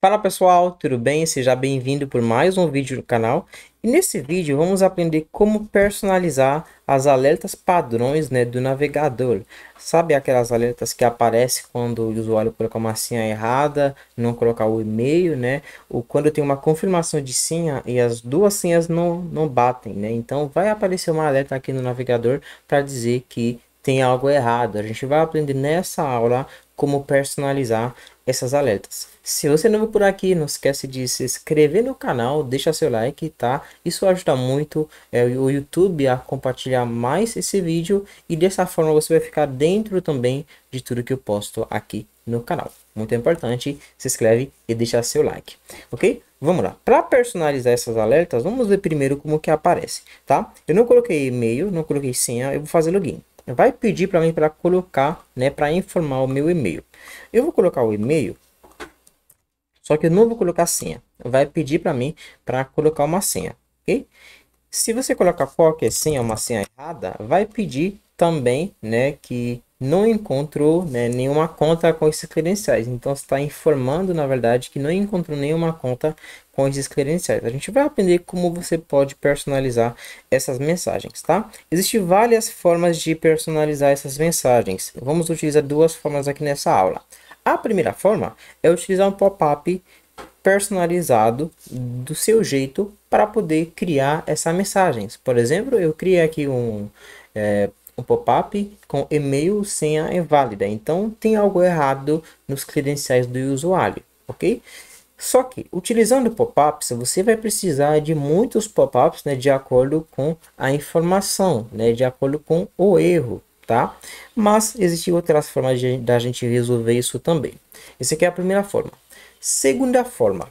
Fala pessoal, tudo bem? Seja bem-vindo por mais um vídeo do canal. E nesse vídeo vamos aprender como personalizar as alertas padrões né, do navegador. Sabe aquelas alertas que aparecem quando o usuário coloca uma senha errada, não colocar o e-mail, né? Ou quando tem uma confirmação de senha e as duas senhas não, não batem, né? Então vai aparecer uma alerta aqui no navegador para dizer que tem algo errado. A gente vai aprender nessa aula como personalizar essas alertas. Se você é novo por aqui, não esquece de se inscrever no canal, deixa seu like, tá? Isso ajuda muito é, o YouTube a compartilhar mais esse vídeo e dessa forma você vai ficar dentro também de tudo que eu posto aqui no canal. Muito importante, se inscreve e deixa seu like, ok? Vamos lá. Para personalizar essas alertas, vamos ver primeiro como que aparece, tá? Eu não coloquei e-mail, não coloquei senha, eu vou fazer login vai pedir para mim para colocar, né, para informar o meu e-mail. Eu vou colocar o e-mail, só que eu não vou colocar senha. Vai pedir para mim para colocar uma senha, ok? Se você colocar qualquer senha, uma senha errada, vai pedir também, né, que não encontrou né, nenhuma conta com esses credenciais. Então está informando, na verdade, que não encontrou nenhuma conta com esses credenciais. A gente vai aprender como você pode personalizar essas mensagens, tá? Existem várias formas de personalizar essas mensagens. Vamos utilizar duas formas aqui nessa aula. A primeira forma é utilizar um pop-up personalizado do seu jeito para poder criar essas mensagens. Por exemplo, eu criei aqui um é, um pop-up com e-mail senha é válida. Então tem algo errado nos credenciais do usuário, ok? Só que utilizando pop-ups, você vai precisar de muitos pop-ups, né, de acordo com a informação, né, de acordo com o erro, tá? Mas existem outras formas de, da gente resolver isso também. Essa aqui é a primeira forma. Segunda forma,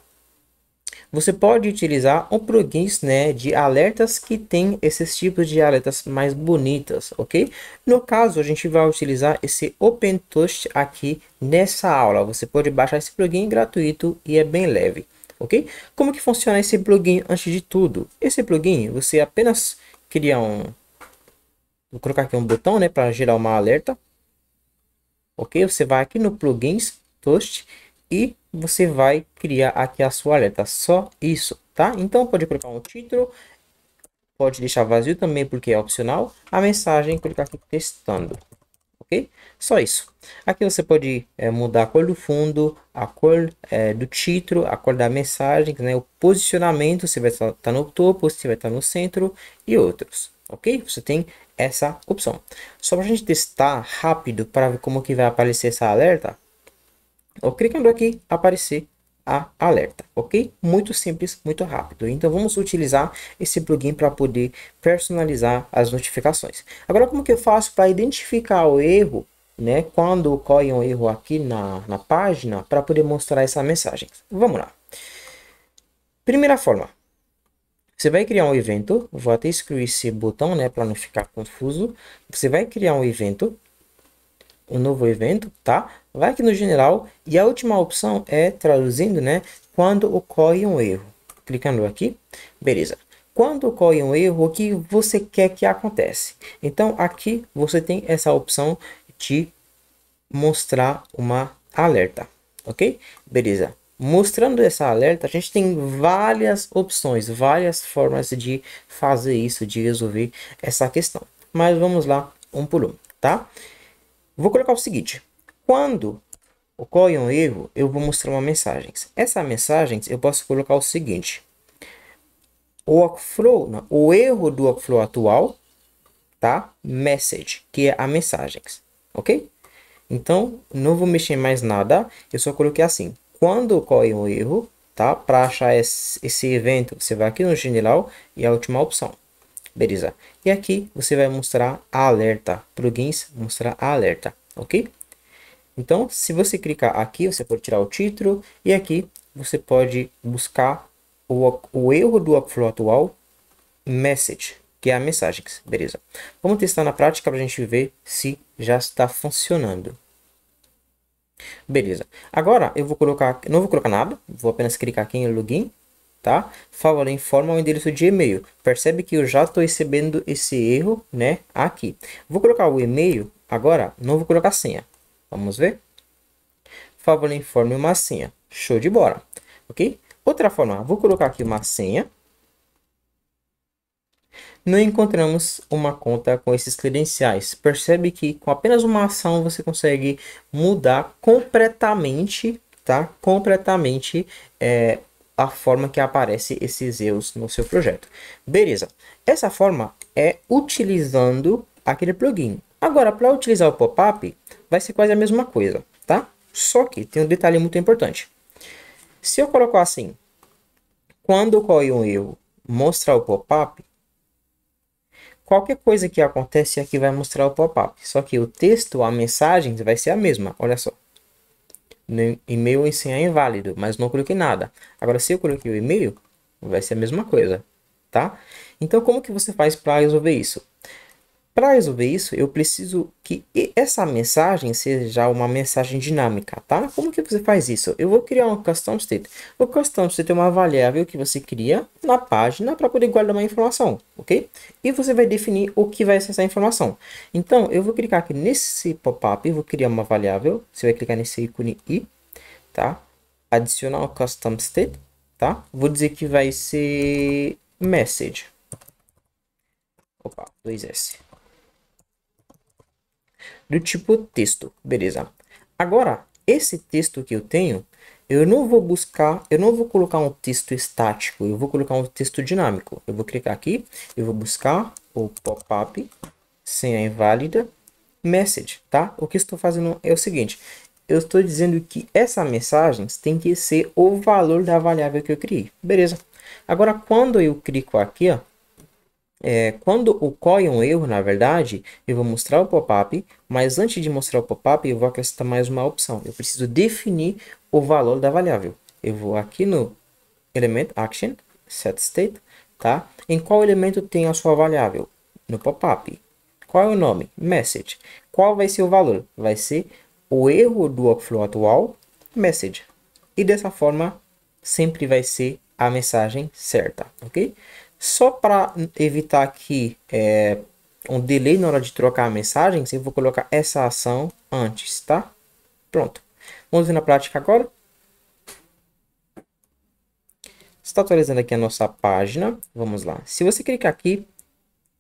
você pode utilizar um plugins né, de alertas que tem esses tipos de alertas mais bonitas, ok? No caso, a gente vai utilizar esse OpenToast aqui nessa aula. Você pode baixar esse plugin gratuito e é bem leve, ok? Como que funciona esse plugin antes de tudo? Esse plugin, você apenas cria um... Vou colocar aqui um botão né, para gerar uma alerta. Ok? Você vai aqui no plugins, Toast e você vai criar aqui a sua letra, só isso, tá? Então pode colocar um título, pode deixar vazio também porque é opcional, a mensagem, clicar aqui testando, ok? Só isso. Aqui você pode é, mudar a cor do fundo, a cor é, do título, a cor da mensagem, né? o posicionamento, se vai estar tá no topo, se vai estar tá no centro e outros, ok? Você tem essa opção. Só para a gente testar rápido para ver como que vai aparecer essa alerta, Ó, clicando aqui, aparecer a alerta, ok? Muito simples, muito rápido. Então vamos utilizar esse plugin para poder personalizar as notificações. Agora como que eu faço para identificar o erro, né? Quando ocorre um erro aqui na, na página para poder mostrar essa mensagem. Vamos lá. Primeira forma. Você vai criar um evento, vou até excluir esse botão, né, para não ficar confuso. Você vai criar um evento, um novo evento, tá? Vai aqui no general e a última opção é, traduzindo, né? Quando ocorre um erro. Clicando aqui, beleza. Quando ocorre um erro, o que você quer que aconteça? Então, aqui você tem essa opção de mostrar uma alerta, ok? Beleza. Mostrando essa alerta, a gente tem várias opções, várias formas de fazer isso, de resolver essa questão. Mas vamos lá, um por um, tá? Vou colocar o seguinte. Quando ocorre um erro, eu vou mostrar uma mensagem. Essa mensagem eu posso colocar o seguinte. O workflow, o erro do workflow atual, tá? Message, que é a mensagem, ok? Então, não vou mexer mais nada, eu só coloquei assim. Quando ocorre um erro, tá? Para achar esse, esse evento, você vai aqui no general e a última opção. Beleza. E aqui você vai mostrar a alerta. Plugins mostrar a alerta, ok? Então, se você clicar aqui, você pode tirar o título e aqui você pode buscar o, o erro do Workflow atual message, que é a mensagem, beleza? Vamos testar na prática para a gente ver se já está funcionando. Beleza. Agora eu vou colocar, não vou colocar nada, vou apenas clicar aqui em login, tá? Favor, informa o endereço de e-mail. Percebe que eu já estou recebendo esse erro, né? Aqui. Vou colocar o e-mail agora, não vou colocar senha. Vamos ver? Fábula informe uma senha. Show de bola. Ok? Outra forma, vou colocar aqui uma senha. Não encontramos uma conta com esses credenciais. Percebe que com apenas uma ação você consegue mudar completamente, tá? Completamente é, a forma que aparece esses erros no seu projeto. Beleza. Essa forma é utilizando aquele plugin. Agora, para utilizar o pop-up, vai ser quase a mesma coisa, tá? Só que tem um detalhe muito importante. Se eu colocar assim, quando ocorre um erro, mostrar o pop-up, qualquer coisa que acontece aqui vai mostrar o pop-up. Só que o texto, a mensagem vai ser a mesma, olha só. No e-mail é inválido, mas não coloquei nada. Agora, se eu coloquei o e-mail, vai ser a mesma coisa, tá? Então, como que você faz para resolver isso? Para resolver isso, eu preciso que essa mensagem seja uma mensagem dinâmica, tá? Como que você faz isso? Eu vou criar um custom state. O custom state é uma variável que você cria na página para poder guardar uma informação, ok? E você vai definir o que vai ser essa informação. Então, eu vou clicar aqui nesse pop-up, e vou criar uma variável. Você vai clicar nesse ícone i, tá? Adicionar o custom state, tá? Vou dizer que vai ser message. Opa, 2S do tipo texto, beleza? Agora, esse texto que eu tenho, eu não vou buscar, eu não vou colocar um texto estático, eu vou colocar um texto dinâmico. Eu vou clicar aqui, eu vou buscar o pop-up, senha inválida, message, tá? O que estou fazendo é o seguinte, eu estou dizendo que essa mensagem tem que ser o valor da variável que eu criei, beleza? Agora, quando eu clico aqui, ó, é, quando ocorre um erro, na verdade, eu vou mostrar o pop-up, mas antes de mostrar o pop-up, eu vou acrescentar mais uma opção. Eu preciso definir o valor da variável. Eu vou aqui no elemento action, set state, tá? Em qual elemento tem a sua variável? No pop-up. Qual é o nome? Message. Qual vai ser o valor? Vai ser o erro do workflow atual, message. E dessa forma, sempre vai ser a mensagem certa, ok? Só para evitar aqui é, um delay na hora de trocar a mensagem, eu vou colocar essa ação antes, tá? Pronto. Vamos ver na prática agora. Está atualizando aqui a nossa página. Vamos lá. Se você clicar aqui,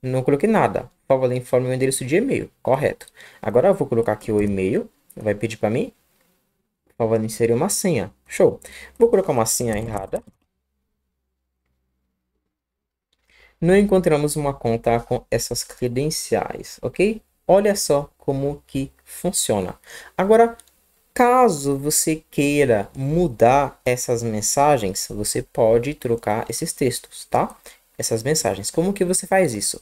não coloquei nada. Por favor, informe o endereço de e-mail. Correto. Agora eu vou colocar aqui o e-mail. Vai pedir para mim. Por favor, inserir uma senha. Show. Vou colocar uma senha errada. não encontramos uma conta com essas credenciais, ok? Olha só como que funciona. Agora, caso você queira mudar essas mensagens, você pode trocar esses textos, tá? Essas mensagens. Como que você faz isso?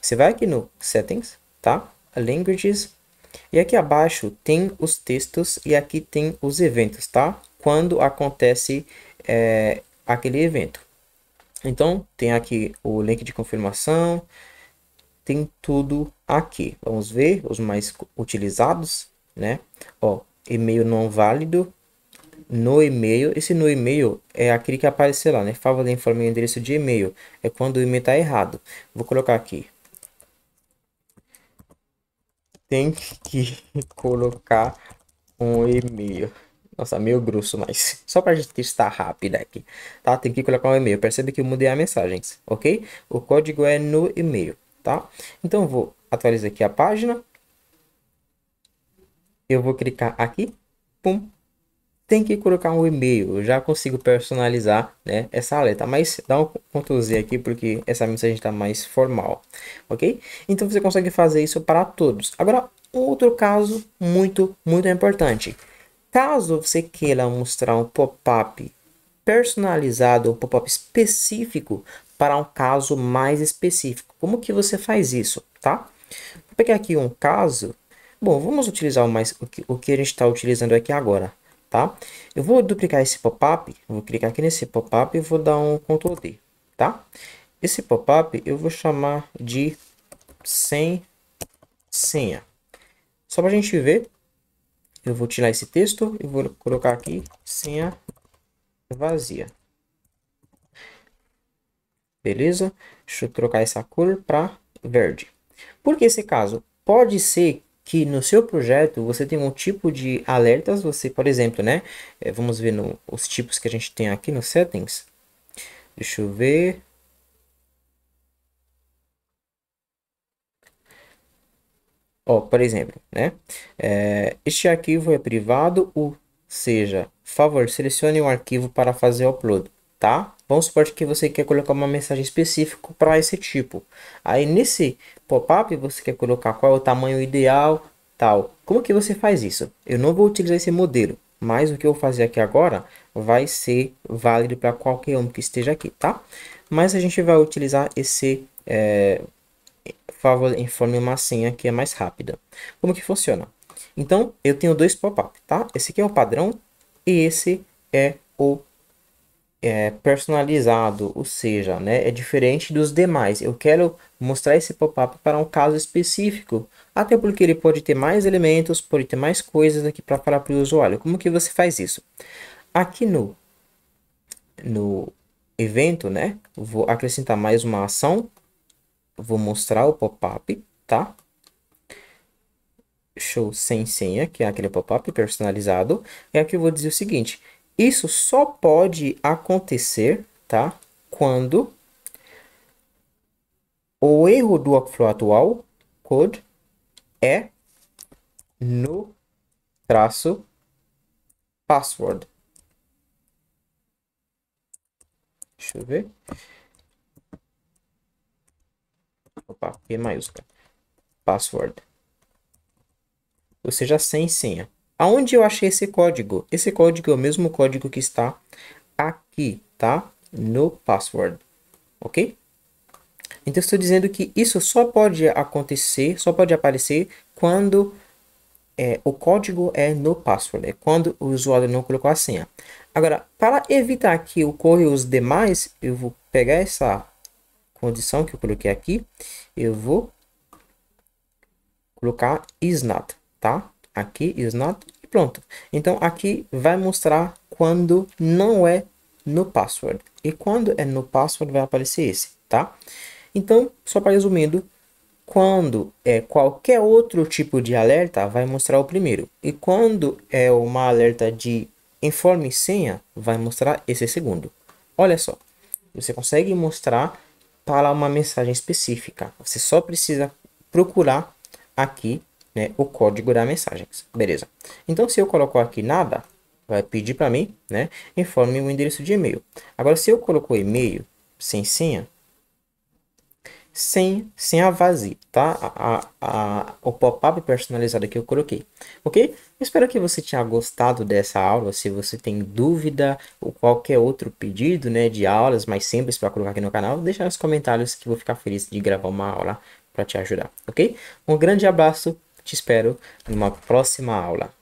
Você vai aqui no Settings, tá? Languages. E aqui abaixo tem os textos e aqui tem os eventos, tá? Quando acontece é, aquele evento. Então, tem aqui o link de confirmação, tem tudo aqui. Vamos ver os mais utilizados, né? Ó, e-mail não válido, no e-mail. Esse no e-mail é aquele que aparece lá, né? Favor de informar o endereço de e-mail. É quando o e-mail está errado. Vou colocar aqui. Tem que colocar um e-mail. Nossa, meio grosso, mas só para a gente estar rápido aqui, tá? Tem que colocar o um e-mail. Percebe que eu mudei as mensagens, ok? O código é no e-mail, tá? Então, vou atualizar aqui a página. Eu vou clicar aqui. Pum, tem que colocar um e-mail. já consigo personalizar né, essa alerta, mas dá um Ctrl Z aqui porque essa mensagem está mais formal, ok? Então você consegue fazer isso para todos. Agora, outro caso muito, muito importante. Caso você queira mostrar um pop-up personalizado, um pop-up específico para um caso mais específico, como que você faz isso, tá? Vou pegar aqui um caso. Bom, vamos utilizar o, mais, o, que, o que a gente está utilizando aqui agora, tá? Eu vou duplicar esse pop-up, vou clicar aqui nesse pop-up e vou dar um Ctrl D, tá? Esse pop-up eu vou chamar de sem senha. Só para a gente ver eu vou tirar esse texto e vou colocar aqui senha vazia. Beleza? Deixa eu trocar essa cor para verde. Por que esse caso? Pode ser que no seu projeto você tenha um tipo de alertas, você, por exemplo, né? Eh, vamos ver no, os tipos que a gente tem aqui nos settings. Deixa eu ver. Ó, por exemplo, né? É, este arquivo é privado, ou seja, favor, selecione o um arquivo para fazer o upload, tá? Vamos supor que você quer colocar uma mensagem específica para esse tipo. Aí nesse pop-up você quer colocar qual é o tamanho ideal, tal. Como que você faz isso? Eu não vou utilizar esse modelo, mas o que eu vou fazer aqui agora vai ser válido para qualquer um que esteja aqui, tá? Mas a gente vai utilizar esse é, informe uma senha que é mais rápida. Como que funciona? Então, eu tenho dois pop-up, tá? Esse aqui é o padrão e esse é o é, personalizado, ou seja, né, é diferente dos demais. Eu quero mostrar esse pop-up para um caso específico, até porque ele pode ter mais elementos, pode ter mais coisas aqui para falar para o usuário. Como que você faz isso? Aqui no, no evento, né, vou acrescentar mais uma ação vou mostrar o pop-up, tá? Show sem senha, que é aquele pop-up personalizado. E aqui eu vou dizer o seguinte, isso só pode acontecer, tá? Quando o erro do workflow atual, code, é no traço password. Deixa eu ver pá, P maiúscula. Password. Ou seja, sem senha. Aonde eu achei esse código? Esse código é o mesmo código que está aqui, tá? No password, ok? Então, estou dizendo que isso só pode acontecer, só pode aparecer quando é, o código é no password, é quando o usuário não colocou a senha. Agora, para evitar que ocorra os demais, eu vou pegar essa condição que eu coloquei aqui, eu vou colocar is not, tá? Aqui is not e pronto. Então aqui vai mostrar quando não é no password. E quando é no password vai aparecer esse, tá? Então, só para resumindo, quando é qualquer outro tipo de alerta, vai mostrar o primeiro. E quando é uma alerta de informe senha, vai mostrar esse segundo. Olha só, você consegue mostrar para uma mensagem específica. Você só precisa procurar aqui né, o código da mensagem. Beleza. Então, se eu colocar aqui nada, vai pedir para mim, né? Informe o endereço de e-mail. Agora, se eu colocar e-mail sem senha, sem, sem a vazia, tá? A, a, a o pop-up personalizado que eu coloquei, ok? Espero que você tenha gostado dessa aula. Se você tem dúvida ou qualquer outro pedido né, de aulas mais simples para colocar aqui no canal, deixa nos comentários que eu vou ficar feliz de gravar uma aula para te ajudar, ok? Um grande abraço, te espero numa próxima aula.